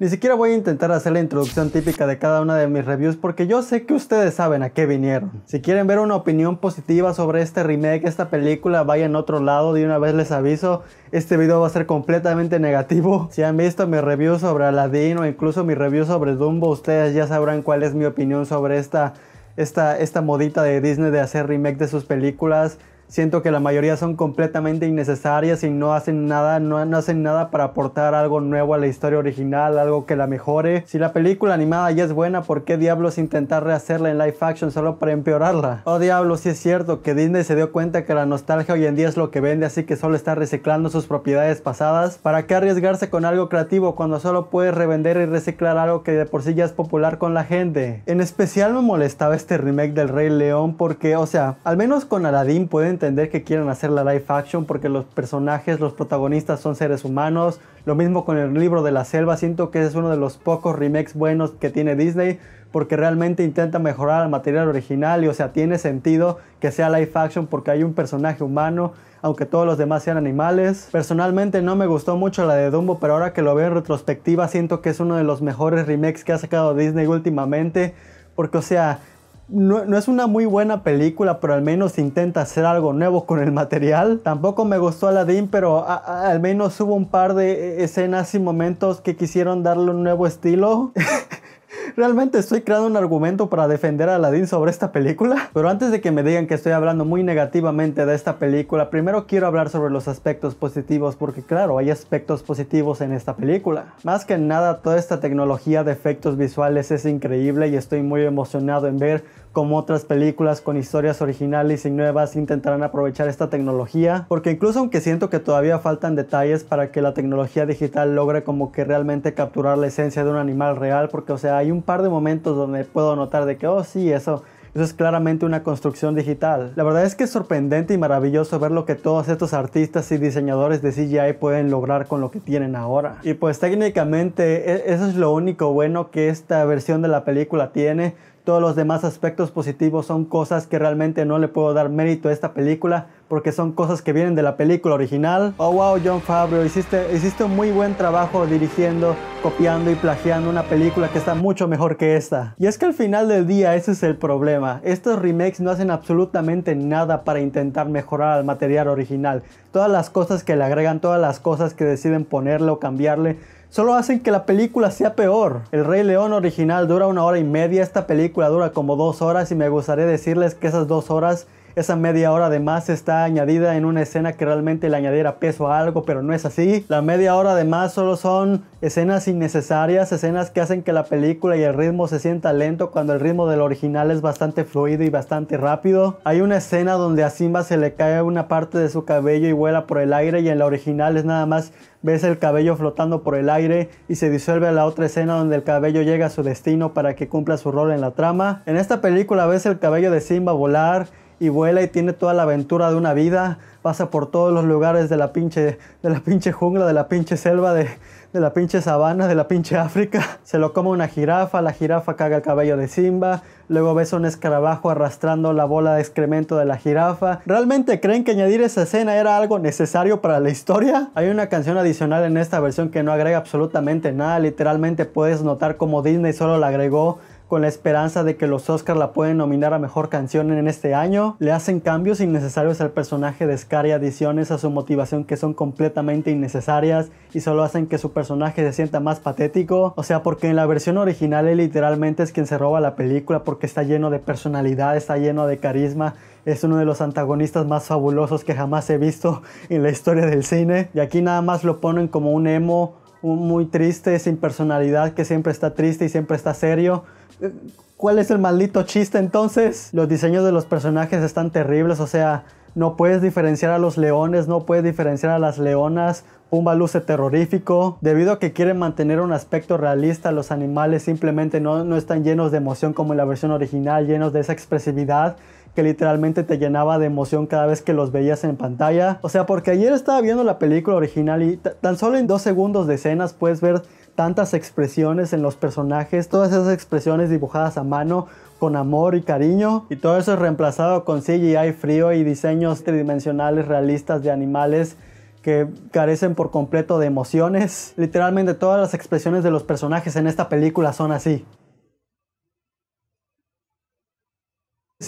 Ni siquiera voy a intentar hacer la introducción típica de cada una de mis reviews porque yo sé que ustedes saben a qué vinieron. Si quieren ver una opinión positiva sobre este remake, esta película, vayan a otro lado, de una vez les aviso, este video va a ser completamente negativo. Si han visto mi review sobre Aladdin o incluso mi review sobre Dumbo, ustedes ya sabrán cuál es mi opinión sobre esta, esta, esta modita de Disney de hacer remake de sus películas Siento que la mayoría son completamente innecesarias y no hacen nada, no, no, hacen nada para aportar algo nuevo a la historia original, algo que la mejore. Si la película animada ya es buena, ¿por qué diablos intentar rehacerla en live action solo para empeorarla? Oh diablos, si es cierto que Disney se dio cuenta que la nostalgia hoy en día es lo que vende, así que solo está reciclando sus propiedades pasadas. ¿Para qué arriesgarse con algo creativo cuando solo puedes revender y reciclar algo que de por sí ya es popular con la gente? En especial me molestaba este remake del Rey León porque, o sea, al menos con Aladdin pueden entender que quieran hacer la live action porque los personajes, los protagonistas son seres humanos. Lo mismo con el libro de la selva, siento que es uno de los pocos remakes buenos que tiene Disney porque realmente intenta mejorar el material original y o sea, tiene sentido que sea live action porque hay un personaje humano, aunque todos los demás sean animales. Personalmente no me gustó mucho la de Dumbo, pero ahora que lo veo en retrospectiva siento que es uno de los mejores remakes que ha sacado Disney últimamente porque o sea, no, no, es una muy buena película, pero al menos intenta hacer algo nuevo con el material. Tampoco me gustó Aladdin, pero al menos hubo un par de eh, escenas y momentos que quisieron darle un nuevo estilo. Realmente estoy creando un argumento para defender a Aladdin sobre esta película. Pero antes de que me digan que estoy hablando muy negativamente de esta película, primero quiero hablar sobre los aspectos positivos, porque claro, hay aspectos positivos en esta película. Más que nada, toda esta tecnología de efectos visuales es increíble y estoy muy emocionado en ver cómo otras películas con historias originales y nuevas intentarán aprovechar esta tecnología, porque incluso aunque siento que todavía faltan detalles para que la tecnología digital logre como que realmente capturar la esencia de un animal real, porque o sea, hay un par de momentos donde puedo notar de que, oh sí, eso, eso es claramente una construcción digital. La verdad es que es sorprendente y maravilloso ver lo que todos estos artistas y diseñadores de CGI pueden lograr con lo que tienen ahora. Y pues técnicamente e, eso es lo único bueno que esta versión de la película tiene todos los demás aspectos positivos son cosas que realmente no le puedo dar mérito a esta película porque son cosas que vienen de la película original. Oh wow, John Favreau, hiciste, hiciste un muy buen trabajo dirigiendo, copiando y plagiando una película que está mucho mejor que esta. Y es que al final del día ese es el problema. Estos remakes no hacen absolutamente nada para intentar mejorar al material original. Todas las cosas que le agregan, todas las cosas que deciden ponerle o cambiarle solo hacen que la película sea peor. El Rey León original dura una hora y media, esta película dura como dos horas y me gustaría decirles que esas dos horas esa media hora de más está añadida en una escena que realmente le añadiera peso a algo, pero no es así. La media hora de más solo son escenas innecesarias, escenas que hacen que la película y el ritmo se sienta lento cuando el ritmo del original es bastante fluido y bastante rápido. Hay una escena donde a Simba se le cae una parte de su cabello y vuela por el aire y en la original es nada más ves el cabello flotando por el aire y se disuelve a la otra escena donde el cabello llega a su destino para que cumpla su rol en la trama. En esta película ves el cabello de Simba volar y vuela y tiene toda la aventura de una vida, pasa por todos los lugares de la pinche, de la jungla, de la pinche selva, de, la pinche sabana, de la pinche África. Se lo come una jirafa, la jirafa caga el cabello de Simba, luego ves un escarabajo arrastrando la bola de excremento de la jirafa. ¿Realmente creen que añadir esa escena era algo necesario para la historia? Hay una canción adicional en esta versión que no agrega absolutamente nada, literalmente puedes notar como Disney solo la agregó con la esperanza de que los Oscars la pueden nominar a mejor canción en este año. Le hacen cambios innecesarios al personaje de Scar y adiciones a su motivación que son completamente innecesarias y solo hacen que su personaje se sienta más patético. O sea, porque en la versión original él literalmente es quien se roba la película porque está lleno de personalidad, está lleno de carisma es uno de los antagonistas más fabulosos que jamás he visto en la historia del cine. Y aquí nada más lo ponen como un emo muy triste, sin personalidad, que siempre está triste y siempre está serio. ¿Cuál es el maldito chiste entonces? Los diseños de los personajes están terribles, o sea, no puedes diferenciar a los leones, no puedes diferenciar a las leonas. Pumba luce terrorífico. Debido a que quieren mantener un aspecto realista, los animales simplemente no, no están llenos de emoción como en la versión original, llenos de esa expresividad que literalmente te llenaba de emoción cada vez que los veías en pantalla. O sea, porque ayer estaba viendo la película original y tan solo en dos segundos de escenas puedes ver tantas expresiones en los personajes, todas esas expresiones dibujadas a mano con amor y cariño, y todo eso es reemplazado con CGI frío y diseños tridimensionales realistas de animales que carecen por completo de emociones. Literalmente todas las expresiones de los personajes en esta película son así.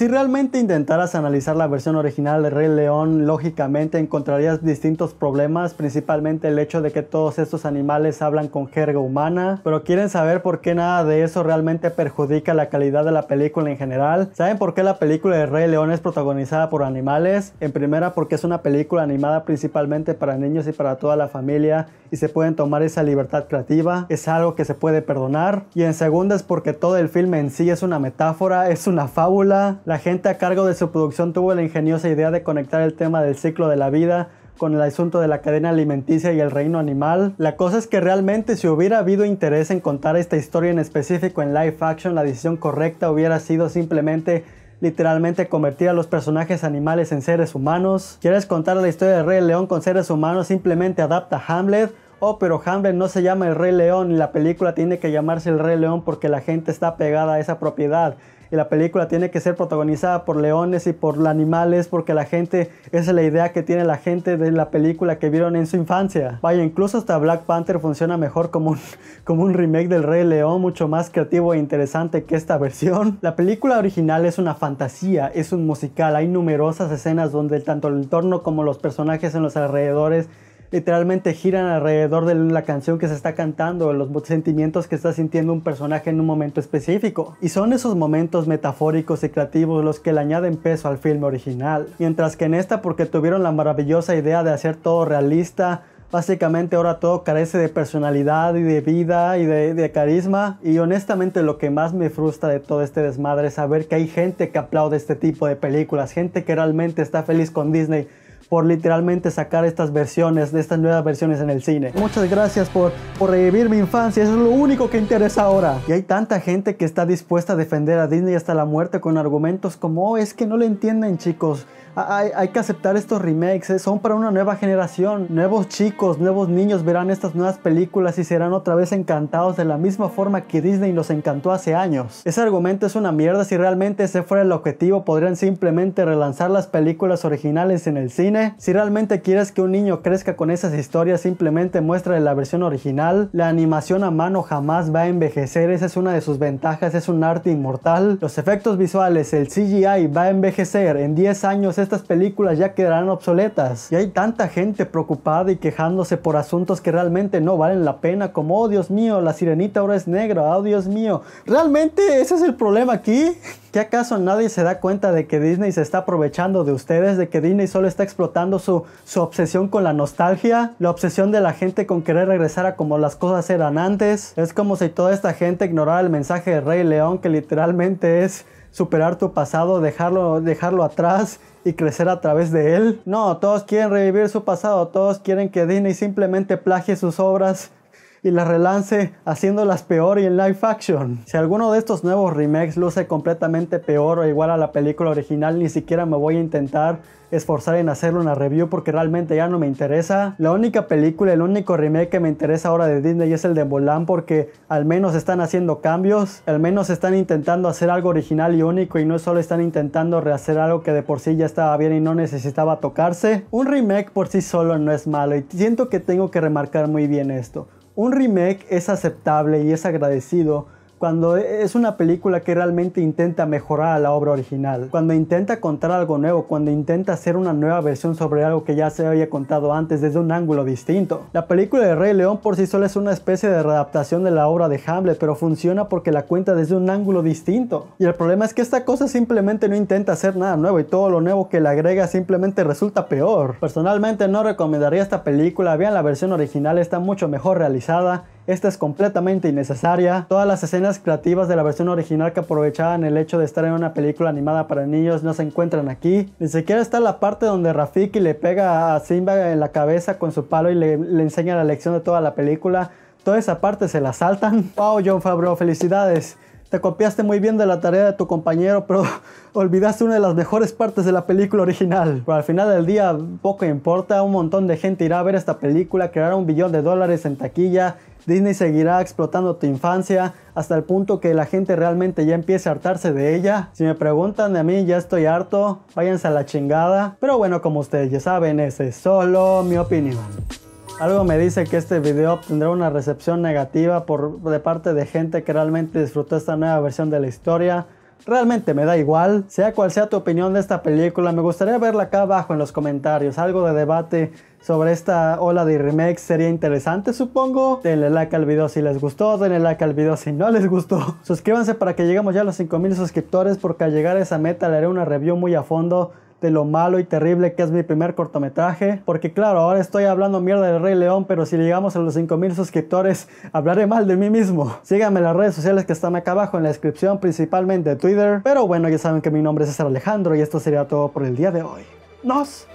Si realmente intentaras analizar la versión original de Rey León, lógicamente encontrarías distintos problemas, principalmente el hecho de que todos estos animales hablan con jerga humana, pero quieren saber por qué nada de eso realmente perjudica la calidad de la película en general. ¿Saben por qué la película de Rey León es protagonizada por animales? En primera porque es una película animada principalmente para niños y para toda la familia y se pueden tomar esa libertad creativa, es algo que se puede perdonar. Y en segunda es porque todo el filme en sí es una metáfora, es una fábula, la gente a cargo de su producción tuvo la ingeniosa idea de conectar el tema del ciclo de la vida con el asunto de la cadena alimenticia y el reino animal. La cosa es que realmente si hubiera habido interés en contar esta historia en específico en live action, la decisión correcta hubiera sido simplemente literalmente convertir a los personajes animales en seres humanos. ¿Quieres contar la historia del Rey León con seres humanos? Simplemente adapta Hamlet. Oh, pero Hamlet no se llama el Rey León y la película tiene que llamarse el Rey León porque la gente está pegada a esa propiedad y la película tiene que ser protagonizada por leones y por animales porque la gente, esa es la idea que tiene la gente de la película que vieron en su infancia. Vaya, incluso hasta Black Panther funciona mejor como un, como un remake del Rey León, mucho más creativo e interesante que esta versión. La película original es una fantasía, es un musical, hay numerosas escenas donde tanto el entorno como los personajes en los alrededores literalmente giran alrededor de la canción que se está cantando, los sentimientos que está sintiendo un personaje en un momento específico. Y son esos momentos metafóricos y creativos los que le añaden peso al filme original. Mientras que en esta, porque tuvieron la maravillosa idea de hacer todo realista, Básicamente ahora todo carece de personalidad y de vida y de, de, carisma. Y honestamente lo que más me frustra de todo este desmadre es saber que hay gente que aplaude este tipo de películas, gente que realmente está feliz con Disney por literalmente sacar estas versiones, de estas nuevas versiones en el cine. Muchas gracias por, revivir mi infancia, eso es lo único que interesa ahora. Y hay tanta gente que está dispuesta a defender a Disney hasta la muerte con argumentos como, oh, es que no lo entienden chicos, hay, que aceptar estos remakes, ¿eh? son para una nueva generación. Nuevos chicos, nuevos niños verán estas nuevas películas y serán otra vez encantados de la misma forma que Disney los encantó hace años. Ese argumento es una mierda, si realmente ese fuera el objetivo podrían simplemente relanzar las películas originales en el cine. Si realmente quieres que un niño crezca con esas historias, simplemente muestra la versión original. La animación a mano jamás va a envejecer, esa es una de sus ventajas, es un arte inmortal. Los efectos visuales, el CGI va a envejecer, en 10 años estas películas ya quedarán obsoletas. Y hay tanta gente preocupada y quejándose por asuntos que realmente no valen la pena, como, oh Dios mío, la sirenita ahora es negra, oh Dios mío. ¿Realmente ese es el problema aquí? ¿Que acaso nadie se da cuenta de que Disney se está aprovechando de ustedes? ¿De que Disney solo está explotando su, su obsesión con la nostalgia? ¿La obsesión de la gente con querer regresar a como las cosas eran antes? Es como si toda esta gente ignorara el mensaje de Rey León que literalmente es superar tu pasado, dejarlo, dejarlo atrás y crecer a través de él. No, todos quieren revivir su pasado, todos quieren que Disney simplemente plagie sus obras y las relance haciéndolas peor y en live action. Si alguno de estos nuevos remakes luce completamente peor o igual a la película original, ni siquiera me voy a intentar esforzar en hacer una review porque realmente ya no me interesa. La única película, el único remake que me interesa ahora de Disney es el de Mulan porque al menos están haciendo cambios, al menos están intentando hacer algo original y único y no solo están intentando rehacer algo que de por sí ya estaba bien y no necesitaba tocarse. Un remake por sí solo no es malo y siento que tengo que remarcar muy bien esto. Un remake es aceptable y es agradecido cuando es una película que realmente intenta mejorar a la obra original, cuando intenta contar algo nuevo, cuando intenta hacer una nueva versión sobre algo que ya se había contado antes desde un ángulo distinto. La película de Rey León por sí sola es una especie de readaptación de la obra de Hamlet, pero funciona porque la cuenta desde un ángulo distinto. Y el problema es que esta cosa simplemente no intenta hacer nada nuevo y todo lo nuevo que le agrega simplemente resulta peor. Personalmente no recomendaría esta película, vean la versión original, está mucho mejor realizada esta es completamente innecesaria. Todas las escenas creativas de la versión original que aprovechaban el hecho de estar en una película animada para niños no se encuentran aquí. Ni siquiera está la parte donde Rafiki le pega a Simba en la cabeza con su palo y le, enseña la lección de toda la película. Toda esa parte se la saltan. Wow, John Favreau, felicidades te copiaste muy bien de la tarea de tu compañero, pero olvidaste una de las mejores partes de la película original. Pero al final del día, poco importa, un montón de gente irá a ver esta película, creará un billón de dólares en taquilla, Disney seguirá explotando tu infancia hasta el punto que la gente realmente ya empiece a hartarse de ella. Si me preguntan de mí, ya estoy harto, váyanse a la chingada. Pero bueno, como ustedes ya saben, esa es solo mi opinión. Algo me dice que este video obtendrá una recepción negativa por, de parte de gente que realmente disfrutó esta nueva versión de la historia. Realmente me da igual, sea cual sea tu opinión de esta película, me gustaría verla acá abajo en los comentarios, algo de debate sobre esta ola de remakes sería interesante supongo. Denle like al video si les gustó, denle like al video si no les gustó. Suscríbanse para que lleguemos ya a los 5000 suscriptores porque al llegar a esa meta le haré una review muy a fondo de lo malo y terrible que es mi primer cortometraje. Porque claro, ahora estoy hablando mierda del Rey León, pero si llegamos a los 5000 suscriptores, hablaré mal de mí mismo. Síganme en las redes sociales que están acá abajo en la descripción, principalmente Twitter. Pero bueno, ya saben que mi nombre es César Alejandro y esto sería todo por el día de hoy. ¡Nos